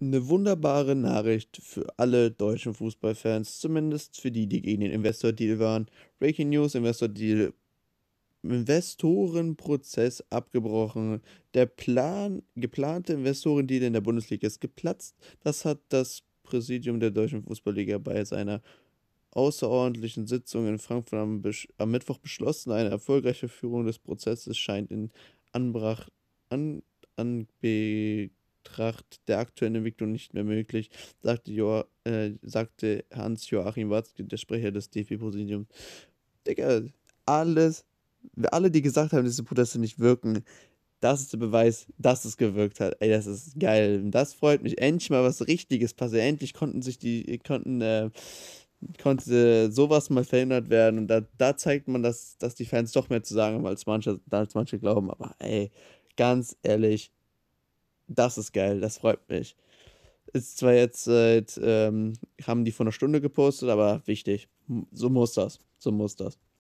eine wunderbare Nachricht für alle deutschen Fußballfans, zumindest für die, die gegen den Investor Deal waren. Breaking News: Investor Deal. Investorenprozess abgebrochen. Der Plan, geplante Investorendeal in der Bundesliga ist geplatzt. Das hat das Präsidium der deutschen Fußballliga bei seiner außerordentlichen Sitzung in Frankfurt am, am Mittwoch beschlossen. Eine erfolgreiche Führung des Prozesses scheint in Anbrach an, an Betracht der aktuellen Entwicklung nicht mehr möglich, sagte, jo äh, sagte Hans-Joachim Watzke, der Sprecher des DFB-Präsidiums. Digga, alles, alle, die gesagt haben, diese Proteste nicht wirken, das ist der Beweis, dass es gewirkt hat. Ey, das ist geil. Das freut mich. Endlich mal was Richtiges passiert. Endlich konnten sich die, konnten, äh, konnte sowas mal verändert werden. Und da, da zeigt man, dass, dass die Fans doch mehr zu sagen haben, als manche, als manche glauben. Aber ey, ganz ehrlich, das ist geil, das freut mich. Ist zwar jetzt seit, ähm, haben die vor einer Stunde gepostet, aber wichtig. So muss das. So muss das.